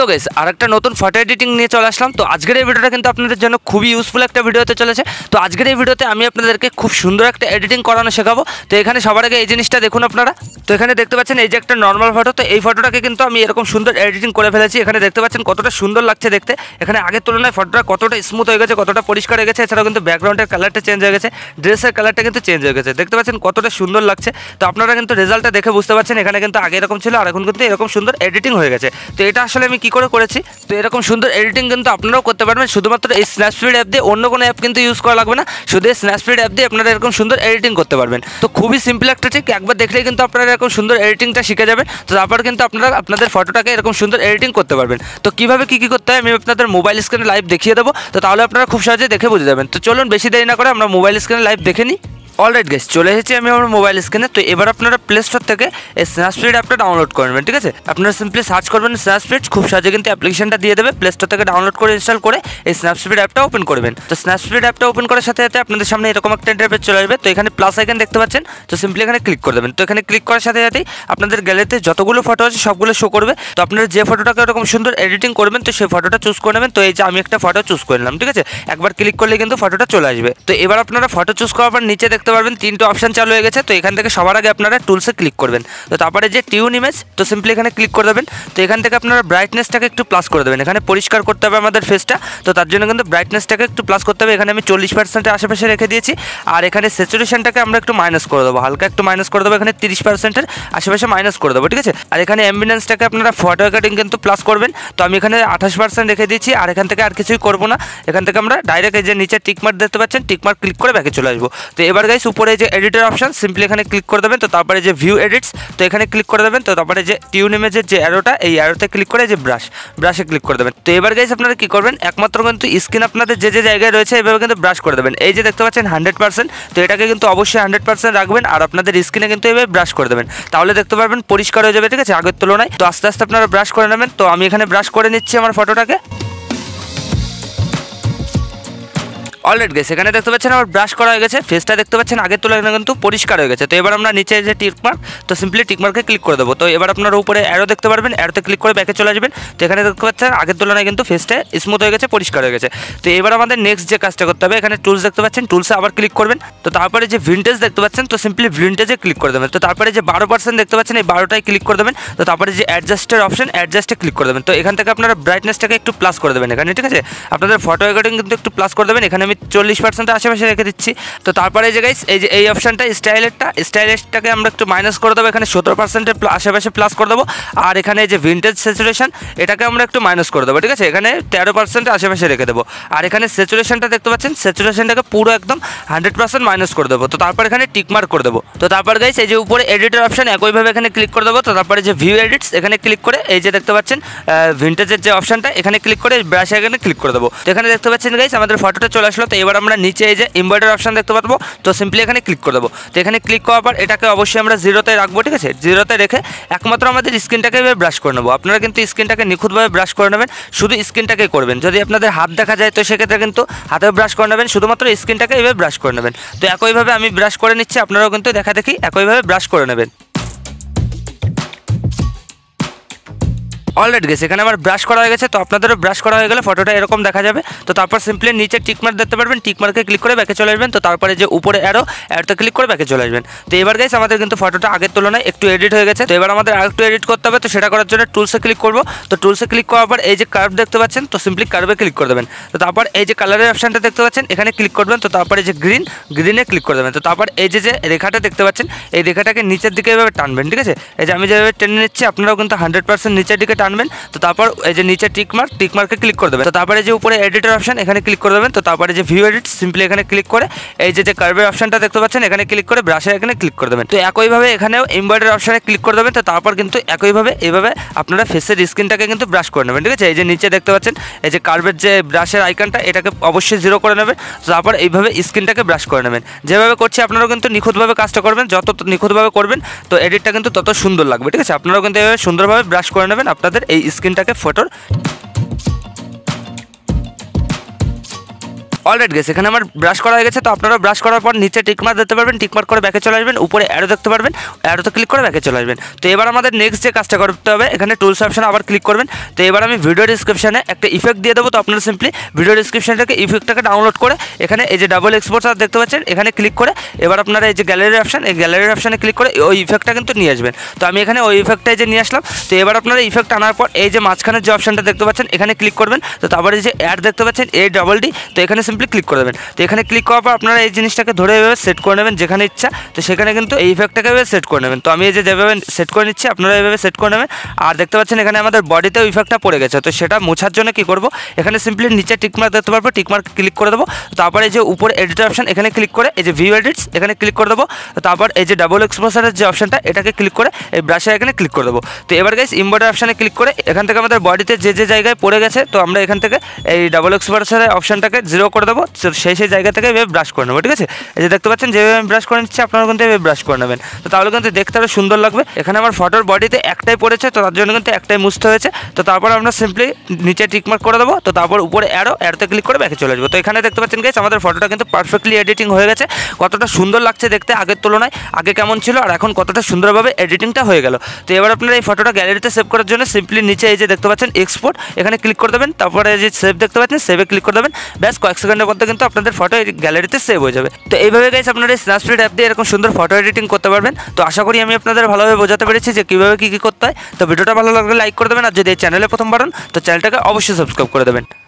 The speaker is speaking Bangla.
তো গেস আর একটা নতুন ফটো এডিটিং নিয়ে চলে আসলাম তো আজকের এই ভিডিওটা কিন্তু আপনাদের জন্য খুবই ইউজফুল একটা ভিডিও হতে চলেছে তো আজকের এই ভিডিওতে আমি আপনাদেরকে খুব সুন্দর একটা এডিটিং করানো শেখাবো তো এখানে সবার আগে এই জিনিসটা দেখুন আপনারা তো এখানে দেখতে পাচ্ছেন এই যে একটা নর্মাল ফটো তো এই ফটোটাকে কিন্তু আমি এরকম সুন্দর এডিটিং করে ফেলেছি এখানে দেখতে পাচ্ছেন কতটা সুন্দর লাগছে দেখতে এখানে আগের তুলনায় ফটোটা কতটা স্মুথ হয়ে গেছে কতটা পরিষ্কার হয়ে গেছে এছাড়াও কিন্তু ব্যাকগ্রাউন্ডের কালারটা চেঞ্জ হয়ে গেছে ড্রেসের কালারটা কিন্তু চেঞ্জ হয়ে গেছে দেখতে পাচ্ছেন কতটা সুন্দর লাগছে তো আপনারা কিন্তু রেজাল্টটা দেখে বুঝতে পারছেন এখানে কিন্তু আগে এরকম ছিল আর এখন কিন্তু এরকম সুন্দর এডিটিং হয়ে গেছে তো এটা আসলে আমি কি করে করেছি তো এরকম সুন্দর এডিটিং কিন্তু আপনারাও করতে পারবেন শুধুমাত্র এই স্ন্যাপসপিড অ্যাপ দিয়ে অন্য কোনো অ্যাপ কিন্তু ইউজ করা লাগবে না শুধু এই স্ন্যাপসপিড অ্যাপ দিয়ে আপনারা এরকম সুন্দর এডিটিং করতে পারবেন তো খুবই সিম্পল একটা ঠিক একবার দেখলেই কিন্তু আপনারা এরকম সুন্দর এডিটিংটা শিখে যাবেন তো তারপর কিন্তু আপনারা আপনাদের ফটোটাকে এরকম সুন্দর এডিটিং করতে পারবেন তো কীভাবে কী কী করতে হয় আমি আপনাদের মোবাইল স্ক্রিনে লাইভ দেখিয়ে দেবো তো তাহলে আপনারা খুব সহজে দেখে বুঝে যাবেন তো চলুন বেশি দেরি না করে আমরা মোবাইল স্ক্রিনে লাইভ দেখে নিই অলরাইট গাইস চলে এসেছি আমি আমার মোবাইল স্ক্রিনে তো এবার আপনারা প্লে স্টোর থেকে এই স্ন্যাপসিড অ্যাপটা ডাউনলোড করবেন ঠিক আছে আপনারা সিম্পলি সার্চ করবেন স্ন্যাপসিড খুব সহজে কিন্তু অ্যাপ্লিকেশনটা দিয়ে দেবে প্লে স্টোর থেকে ডাউনলোড করে ইনস্টল করে এই স্ন্যাপসিড অ্যাপটা ওপেন করবেন তো স্ন্যাপসিড অ্যাপটা ওপেন করার সাথে সাথে আপনাদের সামনে এরকম একটা ইন্টারপেজ চলে আসবে তো এখানে প্লাস আইকন দেখতে পাচ্ছেন তো সিম্পলি এখানে ক্লিক করে দেবেন তো এখানে ক্লিক করার সাথে সাথেই আপনাদের গ্যালারিতে যতগুলো ফটো আছে সবগুলো শো করবে তো আপনারা যে ফটোটাকে এরকম সুন্দর এডিটিং করবেন তো সেই ফটোটা চুজ করে নেবেন তো এই যে আমি একটা ফটো চুজ করে নিলাম ঠিক আছে একবার ক্লিক করলে কিন্তু ফটোটা চলে আসবে তো এবার আপনারা ফটো চুজ করার পর নিচে দেখতে দেখতে পারবেন তিনটে অপশান চালু হয়ে গেছে তো এখান থেকে সবার আগে আপনারা টুলসে ক্লিক করবেন তো তারপরে যে টিউন ইমেজ তো সিম্পলি এখানে ক্লিক করে দেবেন তো এখান থেকে আপনারা ব্রাইটনেসটাকে একটু প্লাস করে দেবেন এখানে পরিষ্কার করতে হবে আমাদের ফেসটা তো তার জন্য কিন্তু ব্রাইটনেসটাকে একটু প্লাস করতে হবে এখানে আমি চল্লিশ পার্সেন্টের আশেপাশে রেখে দিয়েছি আর এখানে স্যাচুরেশনটাকে আমরা একটু মাইনাস করে দেবো হালকা একটু মাইনাস করে দেবো এখানে তিরিশ পার্সেন্টের আশেপাশে মাইনাস করে দেবো ঠিক আছে আর এখানে অ্যাম্বুলেন্সটাকে আপনারা ফটো কাটিং কিন্তু প্লাস করবেন তো আমি এখানে আঠাশ পার্সেন্ট রেখে দিয়েছি আর এখান থেকে আর কিছুই করবো না এখান থেকে আমরা ডাইরেক্ট এই যে নিচে টিকমার্ক দেখতে পাচ্ছেন টিকমার্ক ক্লিক করে ব্যাকে চলে আসবো তো এবার গাই গাইস উপরে যে এডিটের অপশান সিম্পলি এখানে ক্লিক করে দেবেন তো তারপরে যে ভিউ এডিটস তো এখানে ক্লিক করে দেবেন তো তারপরে যে টিউন ইমেজের যে অ্যারোটা এই অ্যারোতে ক্লিক করে যে ব্রাশ ব্রাশে ক্লিক করে দেবেন তো এবার গাইস আপনারা কি করবেন একমাত্র কিন্তু স্ক্রিন আপনাদের যে যে জায়গায় রয়েছে এভাবে কিন্তু ব্রাশ করে দেবেন এই যে দেখতে পাচ্ছেন হান্ড্রেড পার্সেন্ট তো এটাকে কিন্তু অবশ্যই হান্ড্রেড পার্সেন্ট রাখবেন আর আপনাদের স্ক্রিনে কিন্তু এভাবে ব্রাশ করে দেবেন তাহলে দেখতে পারবেন পরিষ্কার হয়ে যাবে ঠিক আছে আগের তুলনায় তো আস্তে আস্তে আপনারা ব্রাশ করে নেবেন তো আমি এখানে ব্রাশ করে নিচ্ছি আমার ফটোটাকে অলরেড গেছে এখানে দেখতে পাচ্ছেন আমার ব্রাশ করা হয়ে গেছে ফেসটা দেখতে পাচ্ছেন আগের তুলনায় কিন্তু পরিষ্কার হয়ে গেছে তো এবার আমরা নিচে যে টিকমার্ক তো সিম্পলি টিকমার্কে ক্লিক করে দেবো তো এবার আপনারা উপরে অ্যারো দেখতে পারবেন অ্যারোতে ক্লিক করে ব্যাকে চলে আসবেন তো এখানে দেখতে পাচ্ছেন আগের তুলনায় কিন্তু ফেসটা স্মুথ হয়ে গেছে পরিষ্কার হয়ে গেছে তো এবার আমাদের নেক্সট যে কাজটা করতে হবে এখানে টুলস দেখতে পাচ্ছেন টুলসে আবার ক্লিক করবেন তো তারপরে যে ভিনটেজ দেখতে পাচ্ছেন তো সিম্পলি ভিনটেজে ক্লিক করে দেবেন তো তারপরে যে বারো পার্সেন্ট দেখতে পাচ্ছেন এই বারোটায় ক্লিক করে দেবেন তো তারপরে যে অ্যাডজাস্টের অপশন অ্যাডজাস্টে ক্লিক করে দেবেন তো এখান থেকে আপনারা ব্রাইটনেসটাকে একটু প্লাস করে দেবেন এখানে ঠিক আছে আপনাদের ফটো রেকর্ডিং কিন্তু একটু প্লাস করে দেবেন এখানে আমি চল্লিশ পার্সেন্টের আশেপাশে রেখে দিচ্ছি তো তারপরে এই যে গাইস এই যে এই অপশানটা স্টাইলেরটা স্টাইলেরটাকে আমরা একটু মাইনাস করে দেবো এখানে সতেরো পার্সেন্টের আশেপাশে প্লাস করে দেবো আর এখানে যে ভিন্টেজ স্যাচুরেশন এটাকে আমরা একটু মাইনাস করে দেবো ঠিক আছে এখানে তেরো পার্সেন্টের আশেপাশে রেখে দেবো আর এখানে স্যাচুরেশনটা দেখতে পাচ্ছেন স্যাচুরেশনটাকে পুরো একদম হান্ড্রেড পার্সেন্ট মাইনাস করে দেবো তো তারপর এখানে টিকমার্ক করে দেবো তো তারপর গাইস এই যে উপরে এডিটের অপশান একইভাবে এখানে ক্লিক করে দেবো তো তারপরে যে ভিউ এডিটস এখানে ক্লিক করে এই যে দেখতে পাচ্ছেন ভিন্টেজের যে অপশানটা এখানে ক্লিক করে ব্রাশ এখানে ক্লিক করে দেবো তো এখানে দেখতে পাচ্ছেন গাইস আমাদের ফটোটা চলে আসলো আসলো তো এবার আমরা নিচে এই যে ইনভার্টার অপশান দেখতে পাবো তো সিম্পলি এখানে ক্লিক করে দেবো তো এখানে ক্লিক করার পর এটাকে অবশ্যই আমরা জিরোতে রাখবো ঠিক আছে জিরোতে রেখে একমাত্র আমাদের স্ক্রিনটাকে এবার ব্রাশ করে নেবো আপনারা কিন্তু স্ক্রিনটাকে নিখুঁতভাবে ব্রাশ করে নেবেন শুধু স্ক্রিনটাকে করবেন যদি আপনাদের হাত দেখা যায় তো সেক্ষেত্রে কিন্তু হাতে ব্রাশ করে নেবেন শুধুমাত্র স্ক্রিনটাকে এভাবে ব্রাশ করে নেবেন তো একইভাবে আমি ব্রাশ করে নিচ্ছি আপনারাও কিন্তু দেখা দেখি একইভাবে ব্রাশ করে নেবেন অলরেড গেছে এখানে আমার ব্রাশ করা হয়ে গেছে তো আপনাদেরও ব্রাশ করা হয়ে গেলে ফটোটা এরকম দেখা যাবে তো তারপর সিম্পলি নিচে টিকমার্ক দেখতে পারবেন টিকমার্কে ক্লিক করে ব্যাকে চলে আসবেন তো তারপরে যে উপরে অ্যারো অ্যারোতে ক্লিক করে ব্যাকে চলে আসবেন তো এবার গেছে আমাদের কিন্তু ফটোটা আগের তুলনায় একটু এডিট হয়ে গেছে তো এবার আমাদের আর একটু এডিট করতে হবে তো সেটা করার জন্য টুলসে ক্লিক করবো তো টুলসে ক্লিক করার পর এই যে কার্ভ দেখতে পাচ্ছেন তো সিম্পলি কার্ভে ক্লিক করে দেবেন তো তারপর এই যে কালারের অপশানটা দেখতে পাচ্ছেন এখানে ক্লিক করবেন তো তারপরে যে গ্রিন গ্রিনে ক্লিক করে দেবেন তো তারপর এই যে যে রেখাটা দেখতে পাচ্ছেন এই রেখাটাকে নিচের দিকে এভাবে টানবেন ঠিক আছে এই যে আমি যেভাবে টেনে নিচ্ছি আপনারাও কিন্তু হান্ড্রেড পার্সেন্ট নিচের দিকে টান আনবেন তো তারপর এই যে নিচে টিকমার্ক টিকমার্কে ক্লিক করে দেবেন তো তারপরে যে উপরে এডিটের অপশন এখানে ক্লিক করে দেবেন তো তারপরে যে ভিউ এডিট সিম্পলি এখানে ক্লিক করে এই যে কার্ভের অপশনটা দেখতে পাচ্ছেন এখানে ক্লিক করে ব্রাশের এখানে ক্লিক করে দেবেন তো একইভাবে এখানেও এমব্রয়ডারি অপশানে ক্লিক করে দেবেন তো তারপর কিন্তু একইভাবে এভাবে আপনারা ফেসের স্ক্রিনটাকে কিন্তু ব্রাশ করে নেবেন ঠিক আছে এই যে নিচে দেখতে পাচ্ছেন এই যে কার্ভের যে ব্রাশের আইকনটা এটাকে অবশ্যই জিরো করে নেবেন তো তারপর এইভাবে স্ক্রিনটাকে ব্রাশ করে নেবেন যেভাবে করছি আপনারাও কিন্তু নিখুঁতভাবে কাজটা করবেন যত নিখুঁতভাবে করবেন তো এডিটটা কিন্তু তত সুন্দর লাগবে ঠিক আছে আপনারাও কিন্তু এভাবে সুন্দরভাবে ব্রাশ করে নেবেন আপনাদের এই স্ক্রিনটাকে ফটোর অলরেড গেছে এখানে আমার ব্রাশ করা হয়ে গেছে তো আপনারা ব্রাশ করার পর নিচে টিকমার্ক দিতে পারবেন টিকমার্ক করে ব্যাকে চলে আসবেন উপরে অ্যারো দেখতে পারবেন অ্যারোতে ক্লিক করে ব্যাকে চলে আসবেন তো এবার আমাদের নেক্সট যে কাজটা করতে হবে এখানে টুলস অপশানে আবার ক্লিক করবেন তো এবার আমি ভিডিও ডিসক্রিপশানে একটা ইফেক্ট দিয়ে দেবো তো আপনারা সিম্পলি ভিডিও ডিসক্রিপশানটাকে ইফেক্টটাকে ডাউনলোড করে এখানে এই যে ডাবল এক্সপোর্ট দেখতে পাচ্ছেন এখানে ক্লিক করে এবার আপনারা এই যে গ্যালারি অপশান এই গ্যালারির অপশানে ক্লিক করে ওই ইফেক্টটা কিন্তু নিয়ে আসবেন তো আমি এখানে ওই ইফেক্টটা যে নিয়ে আসলাম তো এবার আপনারা ইফেক্ট আনার পর এই যে মাঝখানের যে অপশানটা দেখতে পাচ্ছেন এখানে ক্লিক করবেন তো তারপরে যে অ্যাড দেখতে পাচ্ছেন এ ডাবল ডি তো এখানে সিম্পলি ক্লিক করে দেবেন তো এখানে ক্লিক করার পর আপনারা এই জিনিসটাকে ধরে এভাবে সেট করে নেবেন যেখানে ইচ্ছা তো সেখানে কিন্তু এই ইফেক্টটাকে এভাবে সেট করে নেবেন তো আমি এই যে যেভাবে সেট করে নিচ্ছি আপনারা এভাবে সেট করে নেবেন আর দেখতে পাচ্ছেন এখানে আমাদের বডিতে ইফেক্টটা পড়ে গেছে তো সেটা মোছার জন্য কি করব এখানে সিম্পলি নিচে টিকমার্ক দেখতে পারবো টিকমার্ক ক্লিক করে দেবো তারপরে এই যে উপরে এডিটের অপশন এখানে ক্লিক করে এই যে ভিউ এডিটস এখানে ক্লিক করে দেবো তারপর এই যে ডাবল এক্সপোসারের যে অপশনটা এটাকে ক্লিক করে এই ব্রাশে এখানে ক্লিক করে দেবো তো এবার গাইস ইম্বর্ডার অপশানে ক্লিক করে এখান থেকে আমাদের বডিতে যে যে জায়গায় পড়ে গেছে তো আমরা এখান থেকে এই ডাবল এক্সপোসারের অপশানটাকে জিরো করে করে দেবো সেই সেই জায়গা থেকে এভাবে ব্রাশ করে নেবো ঠিক আছে এই যে দেখতে পাচ্ছেন যেভাবে আমি ব্রাশ করে নিচ্ছি আপনারা কিন্তু এভাবে ব্রাশ করে নেবেন তো তাহলে কিন্তু দেখতে আরও সুন্দর লাগবে এখানে আমার ফটোর বডিতে একটাই পড়েছে তো তার জন্য কিন্তু একটাই মুছতে হয়েছে তো তারপর আমরা সিম্পলি নিচে টিকমার্ক করে দেবো তো তারপর উপরে অ্যারো অ্যারোতে ক্লিক করে ব্যাকে চলে যাবো তো এখানে দেখতে পাচ্ছেন গেছে আমাদের ফটোটা কিন্তু পারফেক্টলি এডিটিং হয়ে গেছে কতটা সুন্দর লাগছে দেখতে আগের তুলনায় আগে কেমন ছিল আর এখন কতটা সুন্দরভাবে এডিটিংটা হয়ে গেল তো এবার আপনারা এই ফটোটা গ্যালারিতে সেভ করার জন্য সিম্পলি নিচে এই যে দেখতে পাচ্ছেন এক্সপোর্ট এখানে ক্লিক করে দেবেন তারপরে যে সেভ দেখতে পাচ্ছেন সেভে ক্লিক করে দেবেন ব্যাস কয়েক সেকেন্ডের মধ্যে কিন্তু আপনাদের ফটো গ্যালারিতে সেভ হয়ে যাবে তো এইভাবে গাইস আপনারা স্ন্যাপচিট অ্যাপ দিয়ে এরকম সুন্দর ফটো এডিটিং করতে পারবেন তো আশা করি আমি আপনাদের ভালোভাবে বোঝাতে পেরেছি যে কীভাবে কী কী করতে হয় তো ভিডিওটা ভালো লাগলে লাইক করে দেবেন আর যদি এই চ্যানেলে প্রথম বাড়ান তো চ্যানেলটাকে অবশ্যই সাবস্ক্রাইব করে দেবেন